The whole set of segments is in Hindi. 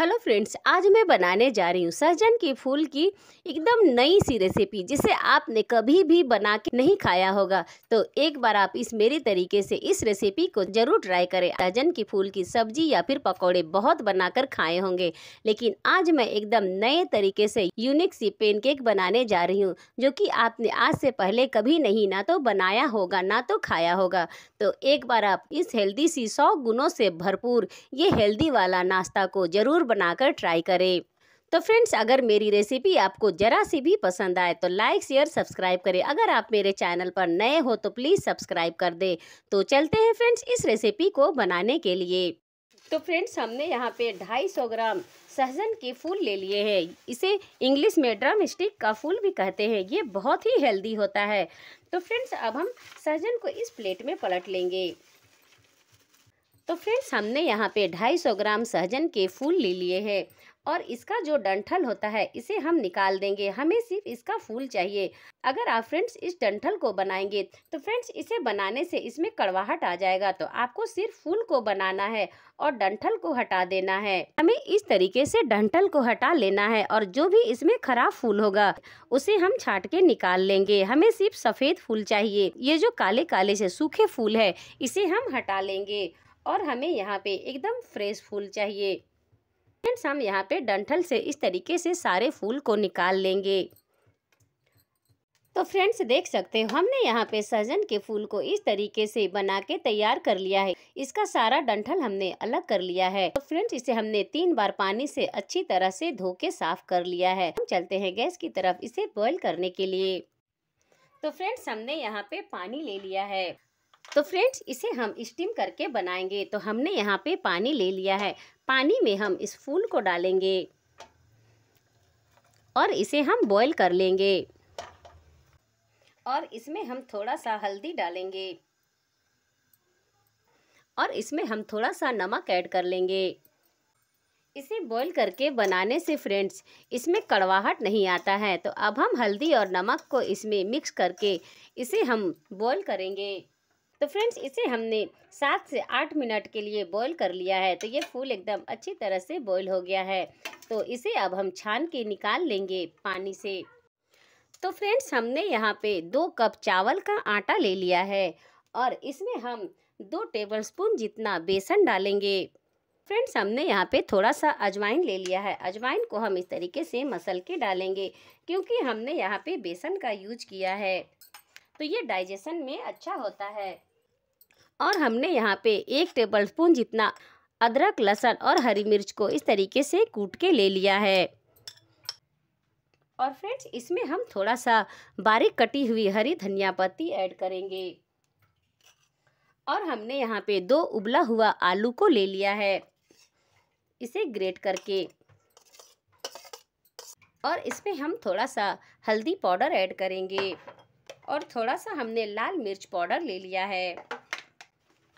हेलो फ्रेंड्स आज मैं बनाने जा रही हूँ सहजन के फूल की एकदम नई सी रेसिपी जिसे आपने कभी भी बना के नहीं खाया होगा तो एक बार आप इस मेरे तरीके से इस रेसिपी को जरूर ट्राई करें सहजन के फूल की सब्जी या फिर पकौड़े बहुत बनाकर खाए होंगे लेकिन आज मैं एकदम नए तरीके से यूनिक सी पेनकेक बनाने जा रही हूँ जो कि आपने आज से पहले कभी नहीं ना तो बनाया होगा ना तो खाया होगा तो एक बार आप इस हेल्दी सी सौ गुणों से भरपूर ये हेल्दी वाला नाश्ता को जरूर बनाकर ट्राई करें तो फ्रेंड्स अगर मेरी रेसिपी आपको ज़रा सी भी पसंद आए तो लाइक शेयर सब्सक्राइब करें अगर आप मेरे चैनल पर नए हो तो प्लीज़ सब्सक्राइब कर दें तो चलते हैं फ्रेंड्स इस रेसिपी को बनाने के लिए तो फ्रेंड्स हमने यहाँ पे 250 ग्राम सहजन के फूल ले लिए हैं इसे इंग्लिश में ड्रम स्टिक का फूल भी कहते हैं ये बहुत ही हेल्दी होता है तो फ्रेंड्स अब हम सहजन को इस प्लेट में पलट लेंगे तो फ्रेंड्स हमने यहाँ पे 250 ग्राम सहजन के फूल ले लिए हैं और इसका जो डंठल होता है इसे हम निकाल देंगे हमें सिर्फ इसका फूल चाहिए अगर आप फ्रेंड्स इस डंठल को बनाएंगे तो फ्रेंड्स इसे बनाने से इसमें कड़वाहट आ जाएगा तो आपको सिर्फ फूल को बनाना है और डंठल को हटा देना है हमें इस तरीके से डंठल को हटा लेना है और जो भी इसमें खराब फूल होगा उसे हम छाट के निकाल लेंगे हमें सिर्फ सफ़ेद फूल चाहिए ये जो काले काले से सूखे फूल है इसे हम हटा लेंगे और हमें यहाँ पे एकदम फ्रेश फूल चाहिए फ्रेंड्स हम यहाँ पे डंठल से इस तरीके से सारे फूल को निकाल लेंगे तो फ्रेंड्स देख सकते हो हमने यहाँ पे सहजन के फूल को इस तरीके से बना के तैयार कर लिया है इसका सारा डंठल हमने अलग कर लिया है तो फ्रेंड्स इसे हमने तीन बार पानी से अच्छी तरह से धो के साफ कर लिया है हम चलते हैं गैस की तरफ इसे बॉईल करने के लिए तो फ्रेंड्स हमने यहाँ पे पानी ले लिया है तो फ्रेंड्स इसे हम स्टीम करके बनाएंगे तो हमने यहाँ पे पानी ले लिया है पानी में हम इस फूल को डालेंगे और इसे हम बॉईल कर लेंगे और इसमें हम थोड़ा सा हल्दी डालेंगे और इसमें हम थोड़ा सा नमक ऐड कर लेंगे इसे बॉईल करके बनाने से फ्रेंड्स इसमें कड़वाहट नहीं आता है तो अब हम हल्दी और नमक को इसमें मिक्स करके इसे हम बॉईल करेंगे तो फ्रेंड्स इसे हमने सात से आठ मिनट के लिए बॉईल कर लिया है तो ये फूल एकदम अच्छी तरह से बॉईल हो गया है तो इसे अब हम छान के निकाल लेंगे पानी से तो फ्रेंड्स हमने यहाँ पे दो कप चावल का आटा ले लिया है और इसमें हम दो टेबलस्पून जितना बेसन डालेंगे फ्रेंड्स हमने यहाँ पे थोड़ा सा अजवाइन ले लिया है अजवाइन को हम इस तरीके से मसल के डालेंगे क्योंकि हमने यहाँ पे बेसन का यूज किया है तो ये डाइजेशन में अच्छा होता है और हमने यहाँ पे एक टेबल स्पून जितना अदरक लहसुन और हरी मिर्च को इस तरीके से कूट के ले लिया है और फ्रेंड्स इसमें हम थोड़ा सा बारीक कटी हुई हरी धनिया पत्ती ऐड करेंगे और हमने यहाँ पे दो उबला हुआ आलू को ले लिया है इसे ग्रेट करके और इसमें हम थोड़ा सा हल्दी पाउडर ऐड करेंगे और थोड़ा सा हमने लाल मिर्च पाउडर ले लिया है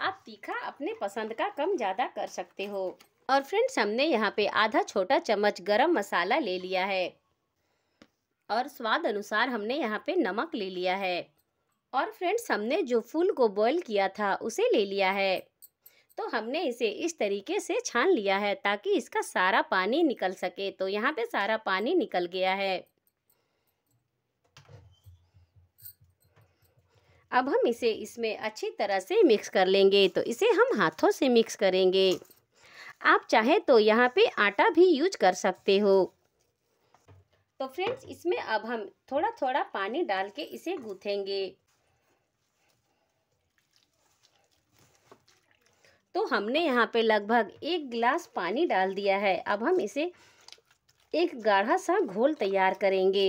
आप तीखा अपने पसंद का कम ज़्यादा कर सकते हो और फ्रेंड्स हमने यहाँ पे आधा छोटा चम्मच गरम मसाला ले लिया है और स्वाद अनुसार हमने यहाँ पे नमक ले लिया है और फ्रेंड्स हमने जो फूल को बॉईल किया था उसे ले लिया है तो हमने इसे इस तरीके से छान लिया है ताकि इसका सारा पानी निकल सके तो यहाँ पे सारा पानी निकल गया है अब हम इसे इसमें अच्छी तरह से मिक्स कर लेंगे तो इसे हम हाथों से मिक्स करेंगे आप चाहे तो यहाँ पे आटा भी यूज कर सकते हो तो फ्रेंड्स इसमें अब हम थोड़ा थोड़ा पानी डाल के इसे गूथेंगे तो हमने यहाँ पे लगभग एक गिलास पानी डाल दिया है अब हम इसे एक गाढ़ा सा घोल तैयार करेंगे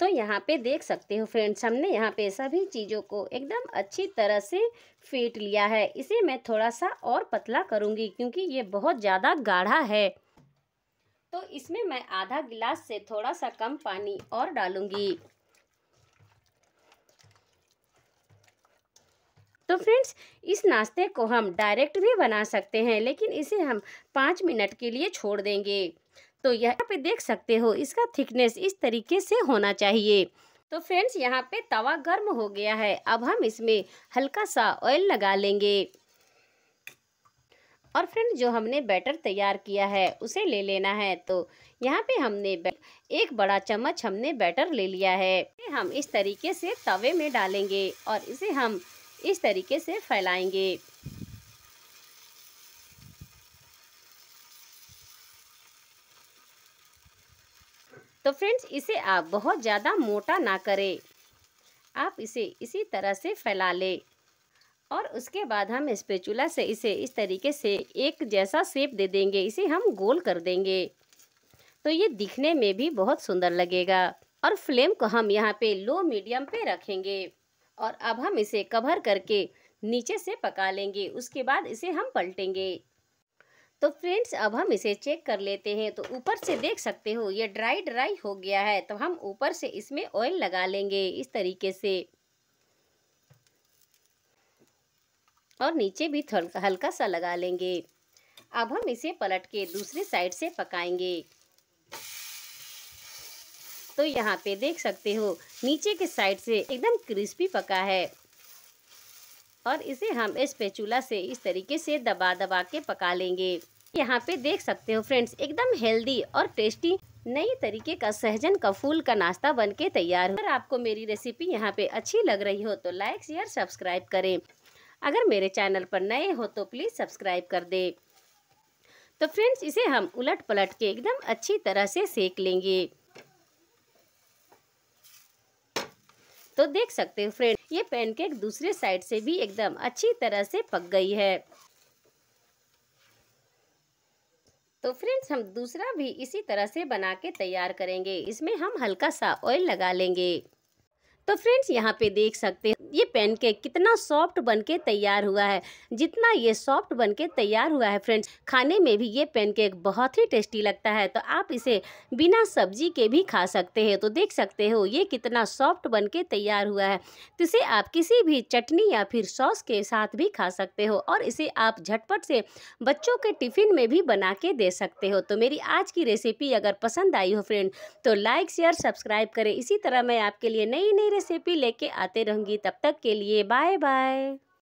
तो यहाँ पे देख सकते हो फ्रेंड्स हमने यहाँ पे सभी चीज़ों को एकदम अच्छी तरह से फेंट लिया है इसे मैं थोड़ा सा और पतला करूँगी क्योंकि ये बहुत ज़्यादा गाढ़ा है तो इसमें मैं आधा गिलास से थोड़ा सा कम पानी और डालूँगी तो फ्रेंड्स इस नाश्ते को हम डायरेक्ट भी बना सकते हैं लेकिन इसे हम पाँच मिनट के लिए छोड़ देंगे तो यहाँ पे देख सकते हो इसका थिकनेस इस तरीके से होना चाहिए तो फ्रेंड्स यहाँ पे तवा गर्म हो गया है अब हम इसमें हल्का सा ऑयल लगा लेंगे और फ्रेंड जो हमने बैटर तैयार किया है उसे ले लेना है तो यहाँ पे हमने एक बड़ा चम्मच हमने बैटर ले लिया है हम इस तरीके से तवे में डालेंगे और इसे हम इस तरीके से फैलाएंगे तो फ्रेंड्स इसे आप बहुत ज़्यादा मोटा ना करें आप इसे इसी तरह से फैला लें और उसके बाद हम स्पेचुला से इसे इस तरीके से एक जैसा शेप दे देंगे इसे हम गोल कर देंगे तो ये दिखने में भी बहुत सुंदर लगेगा और फ्लेम को हम यहाँ पे लो मीडियम पे रखेंगे और अब हम इसे कवर करके नीचे से पका लेंगे उसके बाद इसे हम पलटेंगे तो फ्रेंड्स अब हम इसे चेक कर लेते हैं तो ऊपर से देख सकते हो ये ड्राई ड्राई हो गया है तो हम ऊपर से इसमें ऑयल लगा लेंगे इस तरीके से और नीचे भी हल्का सा लगा लेंगे अब हम इसे पलट के दूसरी साइड से पकाएंगे तो यहाँ पे देख सकते हो नीचे के साइड से एकदम क्रिस्पी पका है और इसे हम इस पेचूला से इस तरीके से दबा दबा के पका लेंगे यहाँ पे देख सकते हो फ्रेंड्स एकदम हेल्दी और टेस्टी नई तरीके का सहजन का फूल का नाश्ता बन के तैयार हो अगर आपको मेरी रेसिपी यहाँ पे अच्छी लग रही हो तो लाइक शेयर सब्सक्राइब करें अगर मेरे चैनल पर नए हो तो प्लीज़ सब्सक्राइब कर दे तो फ्रेंड्स इसे हम उलट पलट के एकदम अच्छी तरह से सेक लेंगे तो देख सकते हो फ्रेंड ये पैनकेक दूसरे साइड से भी एकदम अच्छी तरह से पक गई है तो फ्रेंड्स हम दूसरा भी इसी तरह से बना के तैयार करेंगे इसमें हम हल्का सा ऑयल लगा लेंगे तो फ्रेंड्स यहाँ पे देख सकते हैं ये पैनकेक कितना सॉफ्ट बनके तैयार हुआ है जितना ये सॉफ्ट बनके तैयार हुआ है फ्रेंड्स खाने में भी ये पैनकेक बहुत ही टेस्टी लगता है तो आप इसे बिना सब्जी के भी खा सकते हैं तो देख सकते हो ये कितना सॉफ्ट बन के तैयार हुआ है तो इसे आप किसी भी चटनी या फिर सॉस के साथ भी खा सकते हो और इसे आप झटपट से बच्चों के टिफ़िन में भी बना के दे सकते हो तो मेरी आज की रेसिपी अगर पसंद आई हो फ्रेंड तो लाइक शेयर सब्सक्राइब करें इसी तरह मैं आपके लिए नई नई रेसिपी लेके आते रहूँगी तब तक के लिए बाय बाय